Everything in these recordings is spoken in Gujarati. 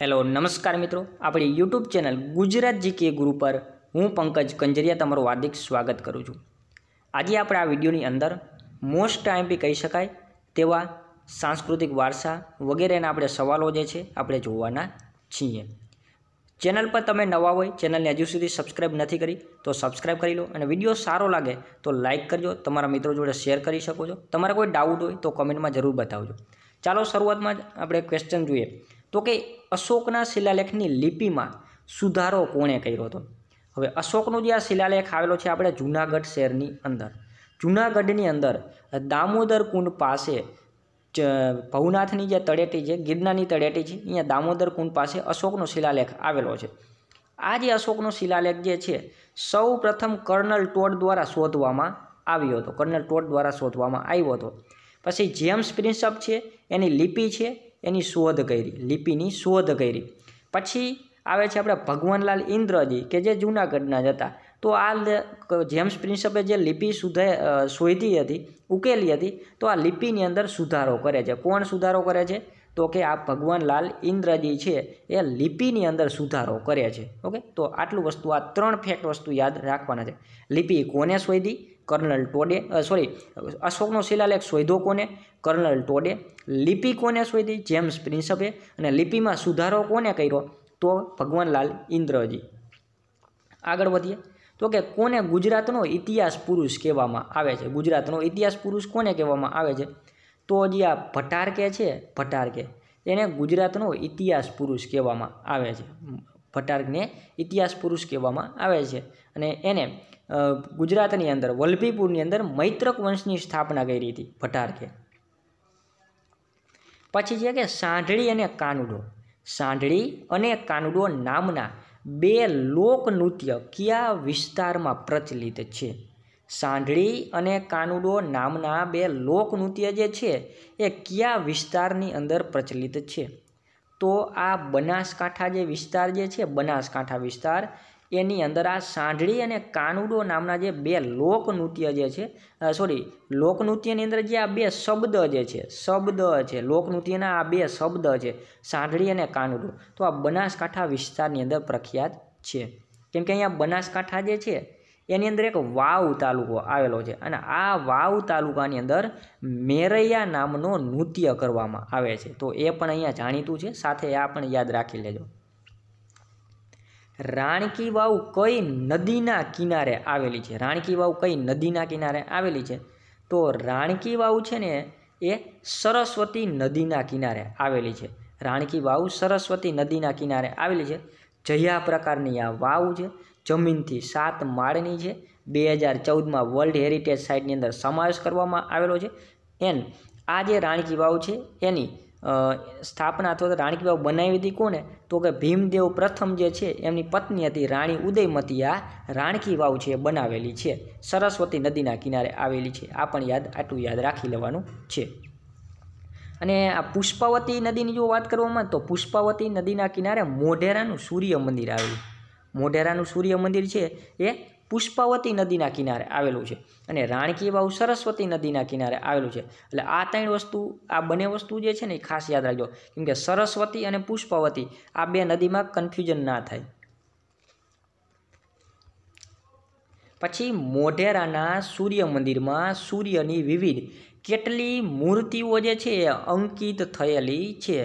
હેલો નમસ્કાર મિત્રો આપણી યુટ્યુબ ચેનલ ગુજરાત જીકે ગુરુ પર હું પંકજ કંજરિયા તમારું હાર્દિક સ્વાગત કરું છું આજે આપણે આ વિડીયોની અંદર મોસ્ટ ટાઈમ બી કહી શકાય તેવા સાંસ્કૃતિક વારસા વગેરેના આપણે સવાલો જે છે આપણે જોવાના છીએ ચેનલ પર તમે નવા હોય ચેનલને હજુ સુધી સબસ્ક્રાઇબ નથી કરી તો સબસ્ક્રાઇબ કરી લો અને વિડીયો સારો લાગે તો લાઇક કરજો તમારા મિત્રો જોડે શેર કરી શકો છો તમારા કોઈ ડાઉટ હોય તો કોમેન્ટમાં જરૂર બતાવજો ચાલો શરૂઆતમાં જ આપણે ક્વેશ્ચન જોઈએ તો કે અશોકના શિલાલેખની લિપિમાં સુધારો કોણે કર્યો હતો હવે અશોકનો જે આ શિલાલેખ આવેલો છે આપણે જૂનાગઢ શહેરની અંદર જૂનાગઢની અંદર દામોદર કુંડ પાસે ભવનાથની જે તળેટી છે ગિરનારની તળેટી છે અહીંયા દામોદર કુંડ પાસે અશોકનો શિલાલેખ આવેલો છે આ જે અશોકનો શિલાલેખ જે છે સૌ પ્રથમ કર્નલ ટોટ દ્વારા શોધવામાં આવ્યો હતો કર્નલ ટોટ દ્વારા શોધવામાં આવ્યો હતો પછી જેમ્સ પ્રિન્સપ છે એની લિપિ છે એની શોધ કરી લિપિની શોધ કરી પછી આવે છે આપણા ભગવાનલાલ ઇન્દ્રજી કે જે જૂનાગઢના જ હતા તો આ જેમ્સ પ્રિન્સપે જે લિપિ સુધે શોધી હતી ઉકેલી હતી તો આ લિપિની અંદર સુધારો કરે છે કોણ સુધારો કરે છે તો કે આ ભગવાનલાલ ઇન્દ્રજી છે એ લિપિની અંદર સુધારો કરે છે ઓકે તો આટલું વસ્તુ આ ત્રણ ફેક્ટ વસ્તુ યાદ રાખવાના છે લિપિ કોને શોધી કર્નલ ટોડે સોરી અશોકનો શિલાલેખ શોધો કોને કર્નલ ટોડે લિપિ કોને શોધી જેમ્સ પ્રિન્સપે અને લિપિમાં સુધારો કોને કર્યો તો ભગવાનલાલ ઇન્દ્રજી આગળ વધીએ તો કે કોને ગુજરાતનો ઇતિહાસ પુરુષ કહેવામાં આવે છે ગુજરાતનો ઇતિહાસ પુરુષ કોને કહેવામાં આવે છે તો જે આ ભટારકે છે ભટારકે એને ગુજરાતનો ઇતિહાસ પુરુષ કહેવામાં આવે છે ભટારકને ઇતિહાસ પુરુષ કહેવામાં આવે છે અને એને ગુજરાતની અંદર વલ્લભીપુરની અંદર મૈત્રક વંશની સ્થાપના કરી હતી ભટારકે પછી છે કે સાંઢળી અને કાનુડો સાંઢળી અને કાનુડો નામના બે લોકનૃત્ય કયા વિસ્તારમાં પ્રચલિત છે સાંઢળી અને કાનુડો નામના બે લોકનૃત્ય જે છે એ કયા વિસ્તારની અંદર પ્રચલિત છે તો આ બનાસકાંઠા જે વિસ્તાર જે છે બનાસકાંઠા વિસ્તાર એની અંદર આ સાંઢળી અને કાનુડો નામના જે બે લોકનૃત્ય જે છે સોરી લોકનૃત્યની અંદર જે આ બે શબ્દ જે છે શબ્દ છે લોકનૃત્યના આ બે શબ્દ છે સાંઢળી અને કાનુડો તો આ બનાસકાંઠા વિસ્તારની અંદર પ્રખ્યાત છે કેમ કે અહીંયા બનાસકાંઠા જે છે એની અંદર એક વાવ તાલુકો આવેલો છે અને આ વાવ તાલુકાની અંદર મેરૈયા નામનો નૃત્ય કરવામાં આવે છે તો એ પણ અહીંયા જાણીતું છે સાથે આ પણ યાદ રાખી લેજો રાણકી વાવ કઈ નદીના કિનારે આવેલી છે રાણકી વાવ કઈ નદીના કિનારે આવેલી છે તો રાણકી વાવ છે ને એ સરસ્વતી નદીના કિનારે આવેલી છે રાણકી વાવ સરસ્વતી નદીના કિનારે આવેલી છે જયા પ્રકારની આ વાવ છે જમીનથી સાત માળની છે બે હજાર ચૌદમાં વર્લ્ડ હેરિટેજ સાઇટની અંદર સમાવેશ કરવામાં આવેલો છે એન આ જે રાણકી વાવ છે એની સ્થાપના અથવા તો વાવ બનાવી હતી કોને તો કે ભીમદેવ પ્રથમ જે છે એમની પત્ની હતી રાણી ઉદયમતી આ રાણકી વાવ છે બનાવેલી છે સરસ્વતી નદીના કિનારે આવેલી છે આ પણ યાદ આટલું યાદ રાખી લેવાનું છે અને આ પુષ્પાવતી નદીની જો વાત કરવામાં તો પુષ્પાવતી નદીના કિનારે મોઢેરાનું સૂર્ય મંદિર આવેલું મોઢેરાનું સૂર્ય મંદિર છે એ પુષ્પાવતી નદીના કિનારે આવેલું છે અને રાણકી વાવ સરસ્વતી નદીના કિનારે આવેલું છે એટલે આ ત્રણ વસ્તુ આ બંને વસ્તુ જે છે ને ખાસ યાદ રાખજો કેમકે સરસ્વતી અને પુષ્પાવતી આ બે નદીમાં કન્ફ્યુઝન ના થાય પછી મોઢેરાના સૂર્ય મંદિરમાં સૂર્યની વિવિધ કેટલી મૂર્તિઓ જે છે અંકિત થયેલી છે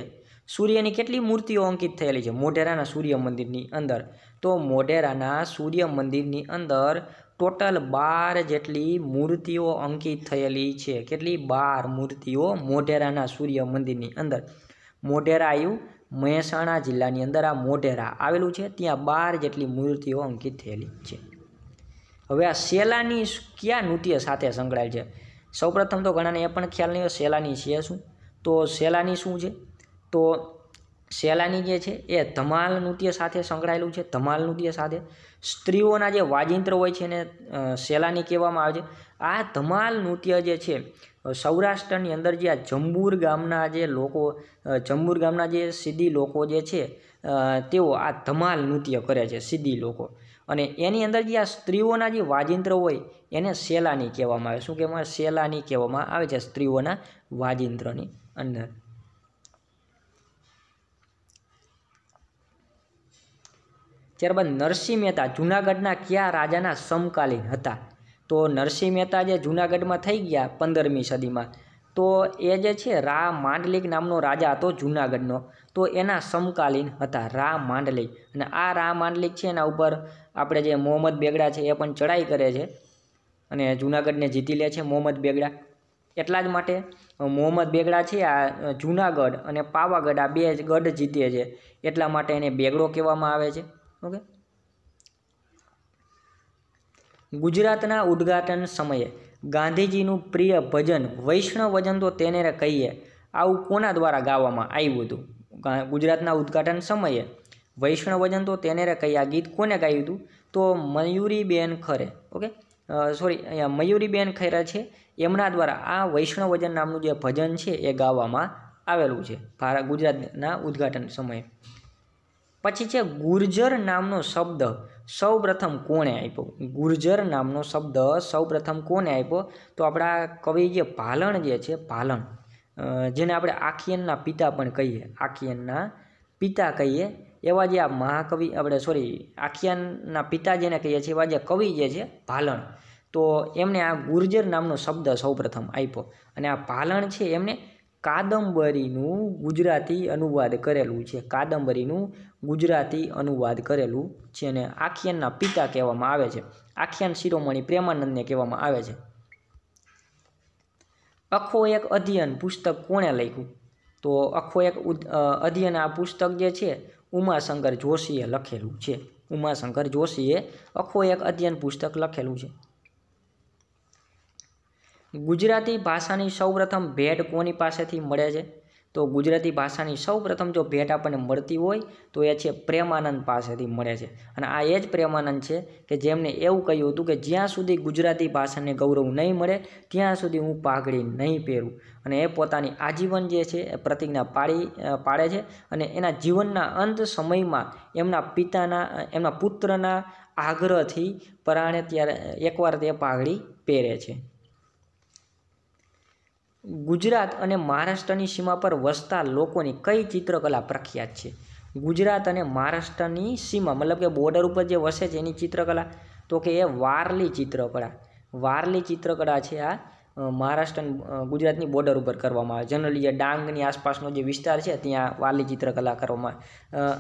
સૂર્યની કેટલી મૂર્તિઓ અંકિત થયેલી છે મોઢેરાના સૂર્ય મંદિરની અંદર તો મોઢેરાના સૂર્ય મંદિરની અંદર ટોટલ બાર જેટલી મૂર્તિઓ અંકિત થયેલી છે કેટલી બાર મૂર્તિઓ મોઢેરાના સૂર્ય મંદિરની અંદર મોઢેરા આવ્યું મહેસાણા જિલ્લાની અંદર આ મોઢેરા આવેલું છે ત્યાં બાર જેટલી મૂર્તિઓ અંકિત થયેલી છે હવે આ શેલાની કયા નૃત્ય સાથે સંકળાયેલ છે સૌપ્રથમ તો ઘણાને એ પણ ખ્યાલ નહીં હોય શેલાની છે શું તો શેલાની શું છે તો શેલાની જે છે એ ધમાલ નૃત્ય સાથે સંકળાયેલું છે ધમાલ નૃત્ય સાથે સ્ત્રીઓના જે વાજિંત્ર હોય છે એને શેલાની કહેવામાં આવે છે આ ધમાલ નૃત્ય જે છે સૌરાષ્ટ્રની અંદર જે આ જંબુર ગામના જે લોકો જંબુર ગામના જે સીધી લોકો જે છે તેઓ આ ધમાલ નૃત્ય કરે છે સીધી લોકો અને એની અંદર જે આ સ્ત્રીઓના જે વાજિંત્ર હોય એને શેલાની કહેવામાં આવે શું કહેવામાં શેલાની કહેવામાં આવે છે સ્ત્રીઓના વાજિંત્રની અંદર ત્યારબાદ નરસિંહ મહેતા જૂનાગઢના કયા રાજાના સમકાલીન હતા તો નરસિંહ મહેતા જે જૂનાગઢમાં થઈ ગયા પંદરમી સદીમાં તો એ જે છે રા માંડલિક નામનો રાજા હતો જૂનાગઢનો તો એના સમકાલીન હતા રા માંડલિક અને આ રા માંડલિક છે એના ઉપર આપણે જે મોહમ્મદ બેગડા છે એ પણ ચડાઈ કરે છે અને જૂનાગઢને જીતી લે છે મોહમ્મદ બેગડા એટલા જ માટે મોહમ્મદ બેગડા છે આ જૂનાગઢ અને પાવાગઢ આ બે ગઢ જીતે છે એટલા માટે એને બેગડો કહેવામાં આવે છે ઓકે ગુજરાતના ઉદ્ઘાટન સમયે ગાંધીજીનું પ્રિય ભજન વૈષ્ણવ ભજન તો તેને કહીએ આવું કોના દ્વારા ગાવામાં આવ્યું હતું ગુજરાતના ઉદ્ઘાટન સમયે વૈષ્ણવ ભજન તો તેને કહીએ આ ગીત કોને ગાયું હતું તો મયુરીબેન ખરે ઓકે સોરી અહીંયા મયુરીબેન ખરે છે એમના દ્વારા આ વૈષ્ણવ ભજન નામનું જે ભજન છે એ ગાવામાં આવેલું છે ભારત ગુજરાતના ઉદ્ઘાટન સમયે પછી છે ગુર્જર નામનો શબ્દ સૌપ્રથમ કોણે આપ્યો ગુર્જર નામનો શબ્દ સૌપ્રથમ કોણે આપ્યો તો આપણા કવિ જે પાલણ જે છે પાલણ જેને આપણે આખિયનના પિતા પણ કહીએ આખિયનના પિતા કહીએ એવા જે આ મહાકવિ આપણે સોરી આખ્યાનના પિતા જેને કહીએ છીએ એવા જે કવિ જે છે ભાલણ તો એમને આ ગુર્જર નામનો શબ્દ સૌપ્રથમ આપ્યો અને આ ભાલણ છે એમને કાદંબરીનું ગુજરાતી અનુવાદ કરેલું છે કાદંબરીનું ગુજરાતી અનુવાદ કરેલું છે અને આખ્યાનના પિતા કહેવામાં આવે છે આખ્યાન શિરોમણી પ્રેમાનંદને કહેવામાં આવે છે અખો એક અધ્યયન પુસ્તક કોણે લખ્યું તો અખો એક અધ્યયન આ પુસ્તક જે છે ઉમાશંકર જોશીએ લખેલું છે ઉમાશંકર જોશીએ અખો એક અધ્યયન પુસ્તક લખેલું છે ગુજરાતી ભાષાની સૌપ્રથમ ભેટ કોની પાસેથી મળે છે તો ગુજરાતી ભાષાની સૌપ્રથમ જો ભેટ આપણને મળતી હોય તો એ છે પ્રેમાનંદ પાસેથી મળે છે અને આ એ જ પ્રેમાનંદ છે કે જેમને એવું કહ્યું હતું કે જ્યાં સુધી ગુજરાતી ભાષાને ગૌરવ નહીં મળે ત્યાં સુધી હું પાઘડી નહીં પહેરું અને એ પોતાની આજીવન જે છે એ પ્રતિજ્ઞા પાડી પાડે છે અને એના જીવનના અંત સમયમાં એમના પિતાના એમના પુત્રના આગ્રહથી પરાણે ત્યારે એકવાર તે પાઘડી પહેરે છે ગુજરાત અને મહારાષ્ટ્રની સીમા પર વસતા લોકોની કઈ ચિત્રકલા પ્રખ્યાત છે ગુજરાત અને મહારાષ્ટ્રની સીમા મતલબ કે બોર્ડર ઉપર જે વસે છે એની ચિત્રકલા તો કે એ વારલી ચિત્રકળા વારલી ચિત્રકળા છે આ મહારાષ્ટ્ર ગુજરાતની બોર્ડર ઉપર કરવામાં આવે જનરલી જે ડાંગની આસપાસનો જે વિસ્તાર છે ત્યાં વારલી ચિત્રકલા કરવામાં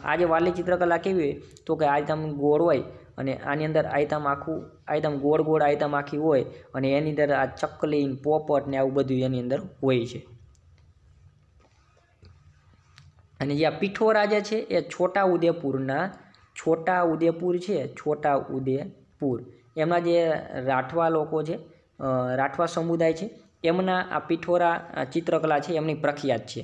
આ જે વાલી ચિત્રકલા કેવી હોય તો કે આ તમે ગોળ હોય અને આની અંદર આયતામ આખું આયતામ ગોળ ગોળ આયતામ આખી હોય અને એની અંદર આ ચકલી પોપટ ને આવું બધું એની અંદર હોય છે અને જે આ પીઠો રાજા છે એ છોટા ઉદેપુરના છોટા ઉદેપુર છે છોટા ઉદેપુર એમના જે રાઠવા લોકો છે રાઠવા સમુદાય છે એમના આ પીઠોરા ચિત્રકલા છે એમની પ્રખ્યાત છે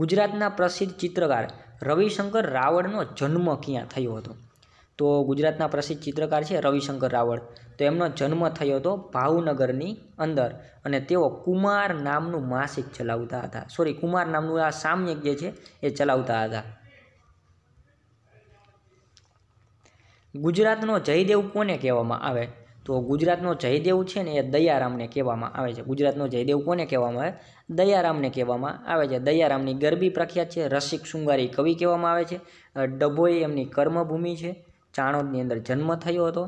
ગુજરાતના પ્રસિદ્ધ ચિત્રકાર રવિશંકર રાવળનો જન્મ ક્યાં થયો હતો તો ગુજરાતના પ્રસિદ્ધ ચિત્રકાર છે રવિશંકર રાવળ તો એમનો જન્મ થયો હતો ભાવનગરની અંદર અને તેઓ કુમાર નામનું માસિક ચલાવતા હતા સોરી કુમાર નામનું આ સામ્યક જે છે એ ચલાવતા હતા ગુજરાતનો જયદેવ કોને કહેવામાં આવે તો ગુજરાતનો જયદેવ છે ને એ દયારામને કહેવામાં આવે છે ગુજરાતનો જયદેવ કોને કહેવામાં આવે દયારામને કહેવામાં આવે છે દયારામની ગરબી પ્રખ્યાત છે રસિક શૃંગારી કવિ કહેવામાં આવે છે ડભોઈ એમની કર્મભૂમિ છે ચાણોદની અંદર જન્મ થયો હતો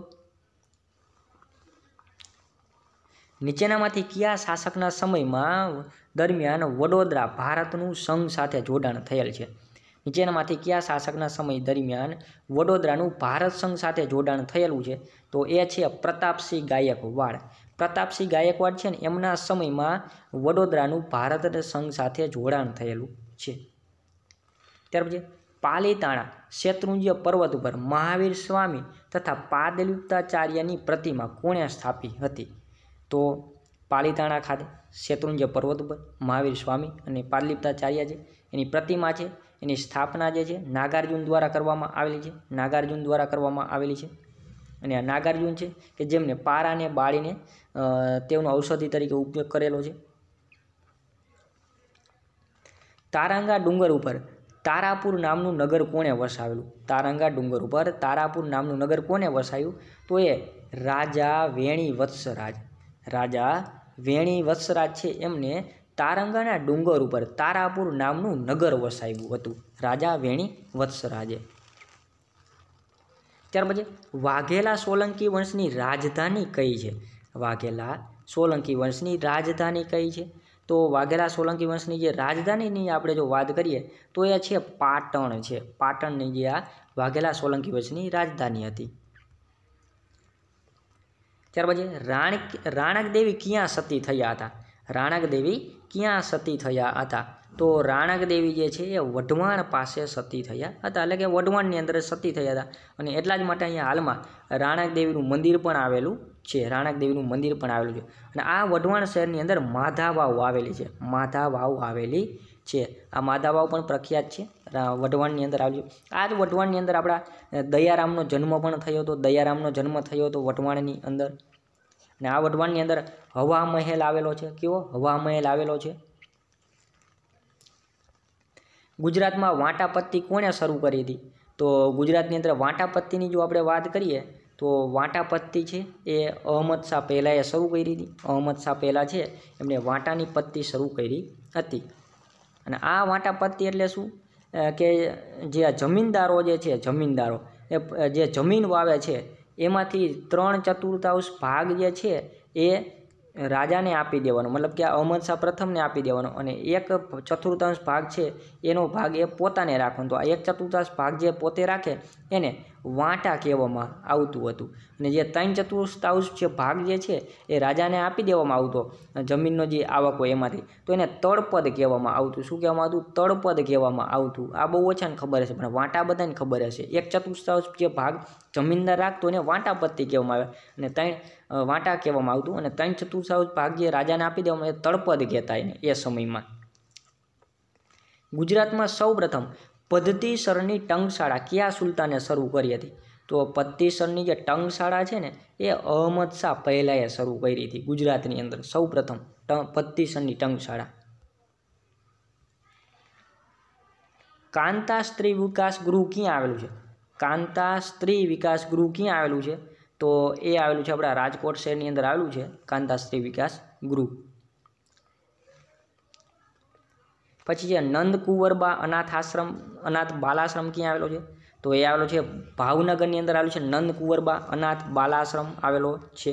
નીચેનામાંથી કયા શાસકના સમયમાં દરમિયાન વડોદરા ભારતનું સંઘ સાથે જોડાણ થયેલ છે નીચેનામાંથી કયા શાસકના સમય દરમિયાન વડોદરાનું ભારત સંઘ સાથે જોડાણ થયેલું છે તો એ છે પ્રતાપસિંહ ગાયકવાડ પ્રતાપસિંહ ગાયકવાડ છે ને એમના સમયમાં વડોદરાનું ભારત સંઘ સાથે જોડાણ થયેલું છે ત્યાર પછી પાલીતાણા શેત્રુંજ્ય પર્વત ઉપર મહાવીર સ્વામી તથા પાદલિપ્તાચાર્યની પ્રતિમા કોણે સ્થાપી હતી તો પાલીતાણા ખાતે શેત્રુંજ્ય પર્વત ઉપર મહાવીર સ્વામી અને પાદલિપ્તાચાર્ય છે એની પ્રતિમા છે એની સ્થાપના જે છે નાગાર્જુન દ્વારા કરવામાં આવેલી છે નાગાર્જુન દ્વારા કરવામાં આવેલી છે અને આ નાગાર્જુન છે કે જેમને પારાને બાળીને તેઓનો ઔષધિ તરીકે ઉપયોગ કરેલો છે તારાંગા ડુંગર ઉપર તારાપુર નામનું નગર કોણે વસાવેલું તારાંગા ડુંગર ઉપર તારાપુર નામનું નગર કોને વસાયું તો એ રાજા વેણી વત્સરાજ રાજા વેણી વત્સરાજ છે એમને તારંગાના ડુંગર ઉપર તારાપુર નામનું નગર વસાવ્યું હતું રાજા વેણી વત્સરાજે ત્યાર પછી વાઘેલા સોલંકી વંશની રાજધાની કઈ છે વાઘેલા સોલંકી વંશની રાજધાની કઈ છે તો વાઘેલા સોલંકી વંશની જે રાજધાનીની આપણે જો વાત કરીએ તો એ છે પાટણ છે પાટણની જે આ વાઘેલા સોલંકી વંશની રાજધાની હતી ત્યાર પછી રાણક રાણક દેવી ક્યાં સતી થયા હતા રાણકદેવી ક્યાં સતી થયા હતા તો રાણકદેવી જે છે એ વઢવાણ પાસે સતી થયા હતા એટલે કે વઢવાણની અંદર સતી થયા હતા અને એટલા જ માટે અહીંયા હાલમાં રાણકદેવીનું મંદિર પણ આવેલું છે રાણકદેવીનું મંદિર પણ આવેલું છે અને આ વઢવાણ શહેરની અંદર માધા વાવ આવેલી છે માધા વાવ આવેલી છે આ માધા વાવ પણ પ્રખ્યાત છે વઢવાણની અંદર આવેલું આ જ વઢવાણની અંદર આપણા દયારામનો જન્મ પણ થયો હતો દયારામનો જન્મ થયો હતો વઢવાણની અંદર અને આ વઢવાણની અંદર હવા મહેલ આવેલો છે કેવો હવા મહેલ આવેલો છે ગુજરાતમાં વાંટાપત્તી કોણે શરૂ કરી હતી તો ગુજરાતની અંદર વાંટાપત્તીની જો આપણે વાત કરીએ તો વાંટાપત્તી છે એ અહમદ શાહ પહેલાંએ શરૂ કરી હતી અહમદ શાહ પહેલાં છે એમણે વાંટાની પત્તી શરૂ કરી હતી અને આ વાંટાપત્તી એટલે શું કે જે જમીનદારો જે છે જમીનદારો એ જે જમીન વાવે છે એમાંથી ત્રણ ચતુર્થાંશ ભાગ જે છે એ રાજાને આપી દેવાનો મતલબ કે અહમદ શાહ પ્રથમને આપી દેવાનો અને એક ચતુર્થાંશ ભાગ છે એનો ભાગ એ પોતાને રાખવાનો તો આ એક ચતુર્થાંશ ભાગ જે પોતે રાખે એને વાંટા કહેવામાં આવતું હતું અને જે ત્રણ ચતુર્થાંશ જે ભાગ જે છે એ રાજાને આપી દેવામાં આવતો જમીનનો જે આવક હોય એમાંથી તો એને તળપદ કહેવામાં આવતું શું કહેવામાં આવતું તળપદ કહેવામાં આવતું આ બહુ ઓછાને ખબર હશે પણ વાંટા બધાને ખબર હશે એક ચતુર્થાંશ જે ભાગ જમીનદાર રાખતો એને વાંટાપત્તિ કહેવામાં આવે અને ત્રણ વાંટા કહેવામાં આવતું અને ત્રણ ચતુર્થાંશ ભાગ જે રાજાને આપી દેવામાં એ તળપદ કહેતા એને એ સમયમાં ગુજરાતમાં સૌપ્રથમ પદ્ધતિસરની ટંગશાળા ક્યાં સુલતાને શરૂ કરી હતી તો પદ્ધતિસરની જે ટંગશાળા છે ને એ અહમદ શાહ પહેલાંએ શરૂ કરી હતી ગુજરાતની અંદર સૌપ્રથમ પદ્ધતિસરની ટંગશાળા કાંતા સ્ત્રી વિકાસ ગૃહ ક્યાં આવેલું છે કાંતા સ્ત્રી વિકાસ ગૃહ ક્યાં આવેલું છે તો એ આવેલું છે આપણા રાજકોટ શહેરની અંદર આવેલું છે કાંતા સ્ત્રી વિકાસ ગૃહ પછી છે નંદકુંવરબા અનાથ આશ્રમ અનાથ બાલાશ્રમ ક્યાં આવેલો છે તો એ આવેલો છે ભાવનગરની અંદર આવેલું છે નંદ કુંવરબા અનાથ બાલાશ્રમ આવેલો છે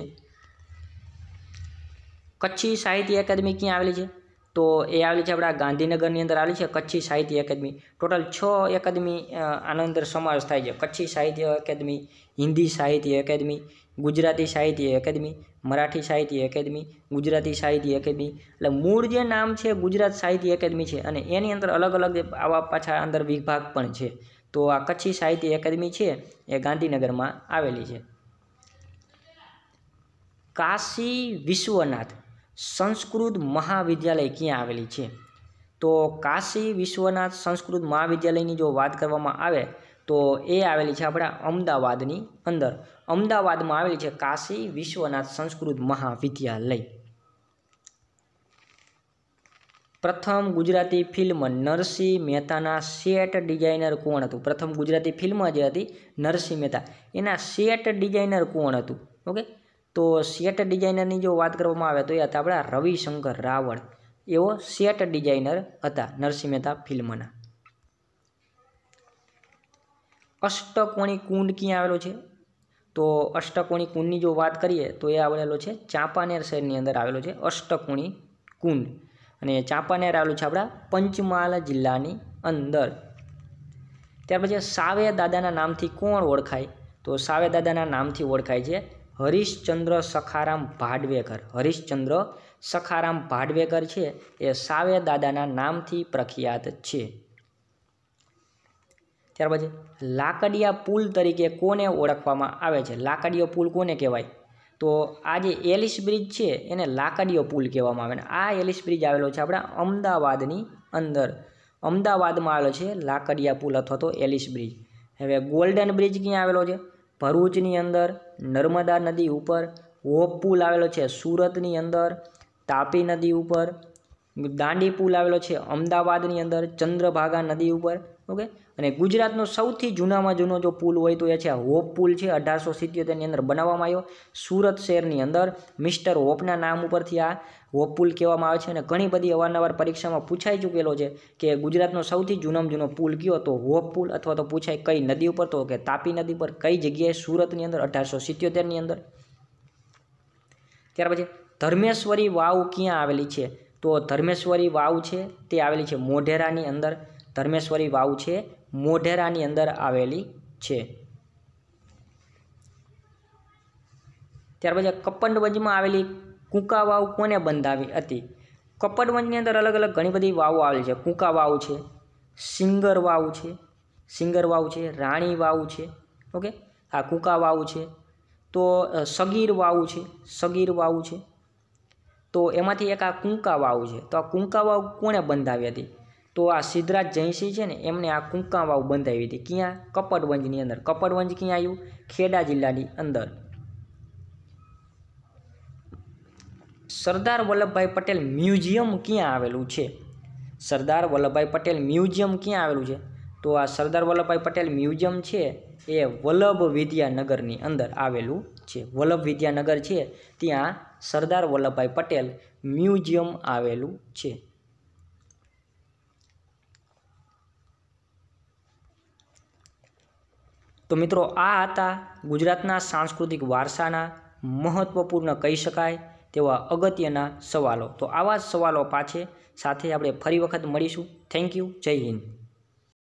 કચ્છી સાહિત્ય એકાદમી ક્યાં આવેલી છે તો એ આવેલી છે આપણા ગાંધીનગરની અંદર આવેલી છે કચ્છી સાહિત્ય એકેડમી ટોટલ છ એકેડમી આના અંદર સમાવેશ થાય છે કચ્છી સાહિત્ય એકેડમી હિન્દી સાહિત્ય એકેડમી ગુજરાતી સાહિત્ય એકેડમી મરાઠી સાહિત્ય એકેડમી ગુજરાતી સાહિત્ય એકેડમી એટલે મૂળ જે નામ છે ગુજરાત સાહિત્ય એકેડમી છે અને એની અંદર અલગ અલગ આવા પાછા અંદર વિભાગ પણ છે તો આ કચ્છી સાહિત્ય એકેડમી છે એ ગાંધીનગરમાં આવેલી છે કાશી વિશ્વનાથ સંસ્કૃત મહાવિદ્યાલય ક્યાં આવેલી છે તો કાશી વિશ્વનાથ સંસ્કૃત મહાવિદ્યાલયની જો વાત કરવામાં આવે તો એ આવેલી છે આપણા અમદાવાદની અંદર અમદાવાદમાં આવેલી છે કાશી વિશ્વનાથ સંસ્કૃત મહાવિદ્યાલય પ્રથમ ગુજરાતી ફિલ્મ નરસિંહ મહેતાના સેટ ડિઝાઇનર કોણ હતું પ્રથમ ગુજરાતી ફિલ્મ જે હતી નરસિંહ મહેતા એના સેટ ડિઝાઇનર કોણ હતું ઓકે તો સેટ ડિઝાઇનરની જો વાત કરવામાં આવે તો એ હતા આપણા રવિશંકર રાવળ એવો સેટ ડિઝાઇનર હતા નરસિંહ મહેતા ફિલ્મના અષ્ટકોણી કુંડ ક્યાં આવેલો છે તો અષ્ટકોણી કુંડની જો વાત કરીએ તો એ આવેલો છે ચાંપાનેર શહેરની અંદર આવેલો છે અષ્ટકોણી કુંડ અને ચાંપાનેર આવેલું છે આપણા પંચમહાલ જિલ્લાની અંદર ત્યાર પછી સાવે દાદાના નામથી કોણ ઓળખાય તો સાવે દાદાના નામથી ઓળખાય છે હરીશચંદ્ર સખારામ ભાડવેકર હરીશચંદ્ર સખારામ ભાડવેકર છે એ સાવે દાદાના નામથી પ્રખ્યાત છે ત્યારબાદ લાકડિયા પુલ તરીકે કોને ઓળખવામાં આવે છે લાકડીયો પુલ કોને કહેવાય તો આ જે એલિશ બ્રિજ છે એને લાકડીયો પુલ કહેવામાં આવે ને આ એલિશ બ્રિજ આવેલો છે આપણા અમદાવાદની અંદર અમદાવાદમાં આવેલો છે લાકડિયા પુલ અથવા તો એલિસ બ્રિજ હવે ગોલ્ડન બ્રિજ ક્યાં આવેલો છે ભરૂચની અંદર નર્મદા નદી ઉપર હોપ પુલ આવેલો છે સુરતની અંદર તાપી નદી ઉપર દાંડી પુલ આવેલો છે અમદાવાદની અંદર ચંદ્રભાગા નદી ઉપર ઓકે અને ગુજરાતનો સૌથી જૂનામાં જૂનો જો પુલ હોય તો એ છે હોપ પુલ છે અઢારસો સિત્યોતેરની અંદર બનાવવામાં આવ્યો સુરત શહેરની અંદર મિસ્ટર હોપના નામ ઉપરથી આ હોપ પુલ કહેવામાં આવે છે અને ઘણી બધી અવારનવાર પરીક્ષામાં પૂછાઈ ચૂકેલો છે કે ગુજરાતનો સૌથી જૂનામાં જૂનો પુલ કયો તો હોપ પુલ અથવા તો પૂછાય કઈ નદી ઉપર તો કે તાપી નદી પર કઈ જગ્યાએ સુરતની અંદર અઢારસો સિત્યોતેરની અંદર ત્યાર પછી ધર્મેશ્વરી વાવ ક્યાં આવેલી છે તો ધર્મેશ્વરી વાવ છે તે આવેલી છે મોઢેરાની અંદર ધર્મેશ્વરી વાવ છે મોઢેરાની અંદર આવેલી છે ત્યાર પછી કપ્પડવંજમાં આવેલી કૂંકા વાવ કોને બંધાવી હતી કપ્પડવંજની અંદર અલગ અલગ ઘણી બધી વાવો આવેલી છે કૂંકા વાવ છે સિંગર વાવ છે સિંગર વાવ છે રાણી વાવ છે ઓકે આ કૂંકા વાવ છે તો સગીર વાવ છે સગીર વાવ છે તો એમાંથી એક આ કુંકા વાવ છે તો આ કુંકા વાવ કોણે બંધાવી હતી તો આ સિદ્ધરાજ જયસિંહ છે ને એમણે આ કુંકાવાવ બંધાવી હતી ક્યાં કપડવંજની અંદર કપડવંજ ક્યાં આવ્યું ખેડા જિલ્લાની અંદર સરદાર વલ્લભભાઈ પટેલ મ્યુઝિયમ ક્યાં આવેલું છે સરદાર વલ્લભભાઈ પટેલ મ્યુઝિયમ ક્યાં આવેલું છે તો આ સરદાર વલ્લભભાઈ પટેલ મ્યુઝિયમ છે એ વલ્લભ વિદ્યાનગરની અંદર આવેલું છે વલ્લભ વિદ્યાનગર છે ત્યાં સરદાર વલ્લભભાઈ પટેલ મ્યુઝિયમ આવેલું છે તો મિત્રો આ હતા ગુજરાતના સાંસ્કૃતિક વારસાના મહત્ત્વપૂર્ણ કહી શકાય તેવા અગત્યના સવાલો તો આવા જ સવાલો પાછે સાથે આપણે ફરી વખત મળીશું થેન્ક યુ જય હિન્દ